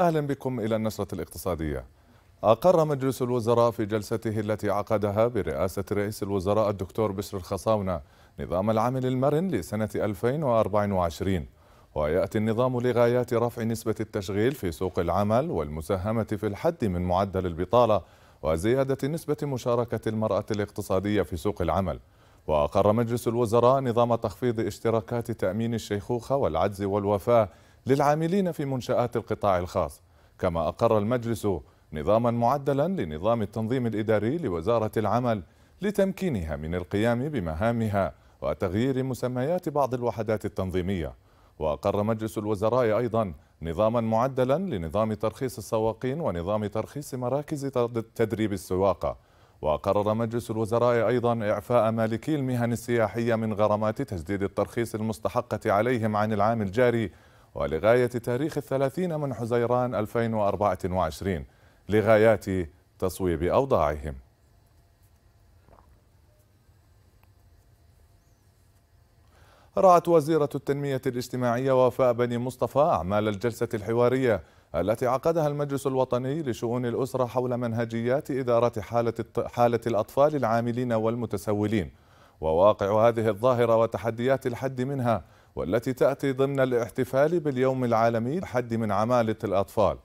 أهلا بكم إلى النشرة الاقتصادية أقر مجلس الوزراء في جلسته التي عقدها برئاسة رئيس الوزراء الدكتور بشر الخصاونة نظام العمل المرن لسنة 2024 ويأتي النظام لغايات رفع نسبة التشغيل في سوق العمل والمساهمة في الحد من معدل البطالة وزيادة نسبة مشاركة المرأة الاقتصادية في سوق العمل وأقر مجلس الوزراء نظام تخفيض اشتراكات تأمين الشيخوخة والعجز والوفاة للعاملين في منشآت القطاع الخاص كما أقر المجلس نظاما معدلا لنظام التنظيم الإداري لوزارة العمل لتمكينها من القيام بمهامها وتغيير مسميات بعض الوحدات التنظيمية وأقر مجلس الوزراء أيضا نظاما معدلا لنظام ترخيص السواقين ونظام ترخيص مراكز تدريب السواقة وقرر مجلس الوزراء أيضا إعفاء مالكي المهن السياحية من غرامات تسديد الترخيص المستحقة عليهم عن العام الجاري ولغاية تاريخ الثلاثين من حزيران 2024 لغايات تصويب أوضاعهم رأت وزيرة التنمية الاجتماعية وفاء بني مصطفى أعمال الجلسة الحوارية التي عقدها المجلس الوطني لشؤون الأسرة حول منهجيات إدارة حالة, حالة الأطفال العاملين والمتسولين وواقع هذه الظاهرة وتحديات الحد منها والتي تأتي ضمن الاحتفال باليوم العالمي للحد من عمالة الأطفال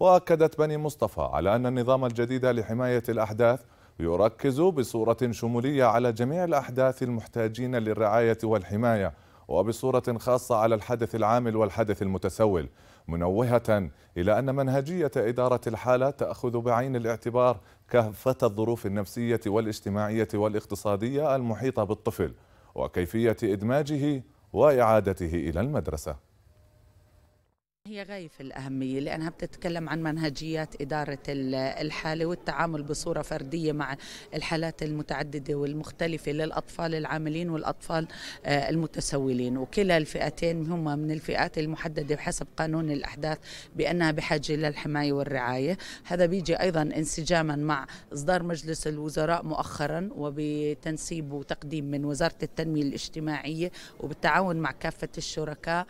وأكدت بني مصطفى على أن النظام الجديد لحماية الأحداث يركز بصورة شمولية على جميع الأحداث المحتاجين للرعاية والحماية وبصورة خاصة على الحدث العامل والحدث المتسول منوهة إلى أن منهجية إدارة الحالة تأخذ بعين الاعتبار كافة الظروف النفسية والاجتماعية والاقتصادية المحيطة بالطفل وكيفية إدماجه وإعادته إلى المدرسة هي غاية في الأهمية لأنها بتتكلم عن منهجيات إدارة الحالة والتعامل بصورة فردية مع الحالات المتعددة والمختلفة للأطفال العاملين والأطفال آه، المتسولين وكلا الفئتين هما من الفئات المحددة بحسب قانون الأحداث بأنها بحاجة للحماية والرعاية هذا بيجي أيضا انسجاما مع إصدار مجلس الوزراء مؤخرا وبتنسيب وتقديم من وزارة التنمية الاجتماعية وبالتعاون مع كافة الشركاء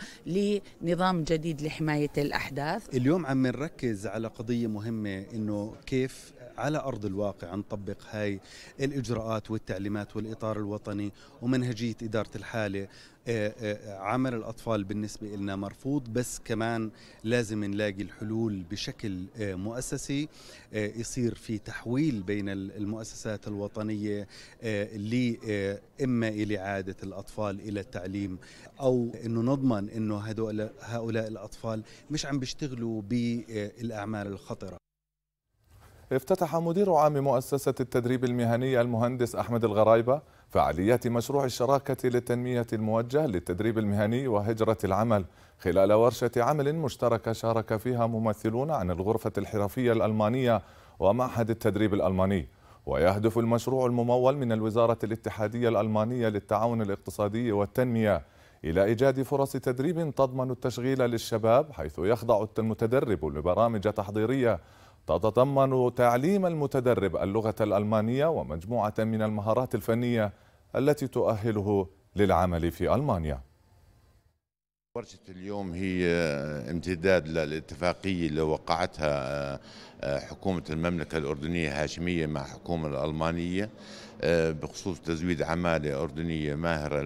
لنظام جديد لحماية حماية الأحداث اليوم عم نركز على قضية مهمة إنه كيف على أرض الواقع نطبق هاي الإجراءات والتعليمات والإطار الوطني ومنهجية إدارة الحالة آه، آه، عمل الأطفال بالنسبة لنا مرفوض بس كمان لازم نلاقي الحلول بشكل آه، مؤسسي يصير في تحويل بين المؤسسات الوطنية إما إلى إعادة الأطفال إلى التعليم أو أنه نضمن أنه هؤلاء الأطفال الاطفال مش عم بيشتغلوا بالاعمال الخطره افتتح مدير عام مؤسسة التدريب المهني المهندس أحمد الغرايبة فعاليات مشروع الشراكة للتنمية الموجه للتدريب المهني وهجرة العمل خلال ورشة عمل مشتركة شارك فيها ممثلون عن الغرفة الحرفية الألمانية ومعهد التدريب الألماني ويهدف المشروع الممول من الوزارة الاتحادية الألمانية للتعاون الاقتصادي والتنمية إلى إيجاد فرص تدريب تضمن التشغيل للشباب حيث يخضع المتدرب لبرامج تحضيرية تتضمن تعليم المتدرب اللغة الألمانية ومجموعة من المهارات الفنية التي تؤهله للعمل في ألمانيا ورشة اليوم هي امتداد للاتفاقية اللي وقعتها آه، حكومة المملكة الأردنية الهاشمية مع الحكومة الألمانية آه، بخصوص تزويد عمالة أردنية ماهرة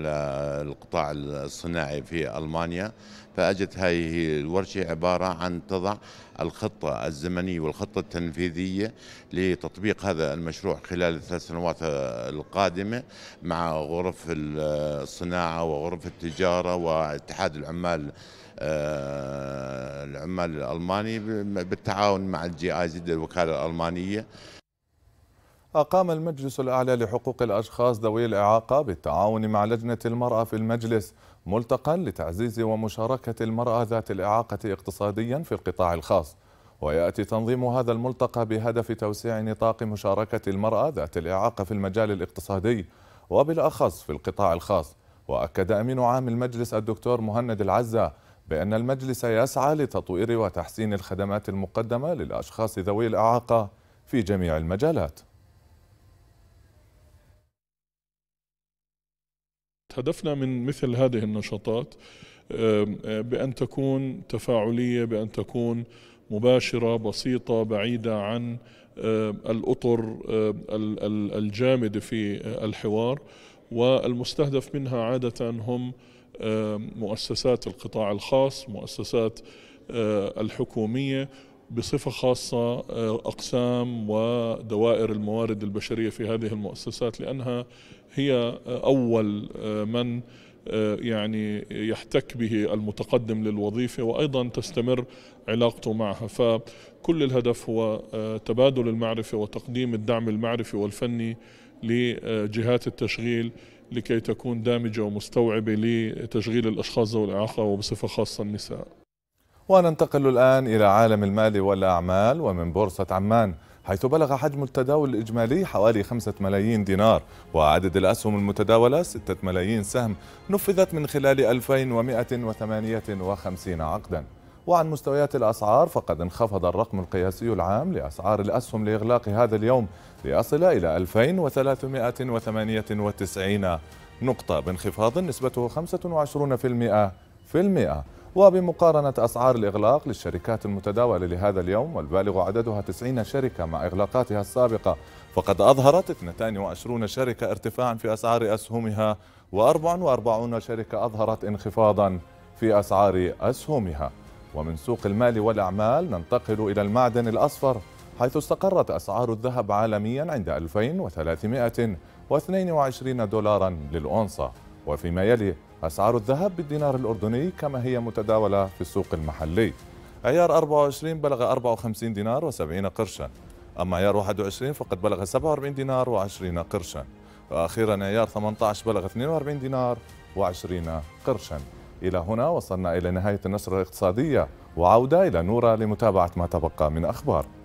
للقطاع الصناعي في ألمانيا فأجت هذه الورشة عبارة عن تضع الخطة الزمنية والخطة التنفيذية لتطبيق هذا المشروع خلال الثلاث سنوات القادمة مع غرف الصناعة وغرف التجارة واتحاد العمال آه، العمال الالماني بالتعاون مع الجي اي زد الوكاله الالمانيه أقام المجلس الأعلى لحقوق الأشخاص ذوي الإعاقة بالتعاون مع لجنة المرأة في المجلس ملتقى لتعزيز ومشاركة المرأة ذات الإعاقة اقتصاديا في القطاع الخاص ويأتي تنظيم هذا الملتقى بهدف توسيع نطاق مشاركة المرأة ذات الإعاقة في المجال الاقتصادي وبالأخص في القطاع الخاص وأكد أمين عام المجلس الدكتور مهند العزة بأن المجلس يسعى لتطوير وتحسين الخدمات المقدمة للأشخاص ذوي الإعاقة في جميع المجالات هدفنا من مثل هذه النشاطات آه، بأن تكون تفاعلية بأن تكون مباشرة بسيطة بعيدة عن الأطر الجامدة في آه، الحوار والمستهدف منها عادة هم مؤسسات القطاع الخاص مؤسسات آه، الحكومية بصفة خاصة آه، أقسام ودوائر الموارد البشرية في هذه المؤسسات لأنها هي أول آه، من آه، يعني يحتك به المتقدم للوظيفة وأيضا تستمر علاقته معها فكل الهدف هو تبادل المعرفة وتقديم الدعم المعرفي والفني لجهات التشغيل لكي تكون دامجة ومستوعبة لتشغيل الأشخاص ذوي الإعاقة وبصفة خاصة النساء وننتقل الآن إلى عالم المال والأعمال ومن بورصة عمان حيث بلغ حجم التداول الإجمالي حوالي 5 ملايين دينار وعدد الأسهم المتداولة 6 ملايين سهم نفذت من خلال 2158 عقدا وعن مستويات الأسعار فقد انخفض الرقم القياسي العام لأسعار الأسهم لإغلاق هذا اليوم ليصل إلى 2398 نقطة بانخفاض نسبته 25% في المئة وبمقارنة أسعار الإغلاق للشركات المتداولة لهذا اليوم والبالغ عددها 90 شركة مع إغلاقاتها السابقة فقد أظهرت 22 شركة ارتفاعا في أسعار أسهمها و44 شركة أظهرت انخفاضا في أسعار أسهمها ومن سوق المال والأعمال ننتقل إلى المعدن الأصفر حيث استقرت أسعار الذهب عالميا عند 2322 دولارا للأونصة وفيما يلي أسعار الذهب بالدينار الأردني كما هي متداولة في السوق المحلي عيار 24 بلغ 54 دينار و70 قرشا أما عيار 21 فقد بلغ 47 دينار و20 قرشا وأخيرا عيار 18 بلغ 42 دينار و20 قرشا إلى هنا وصلنا إلى نهاية النشرة الاقتصادية وعودة إلى نورة لمتابعة ما تبقى من أخبار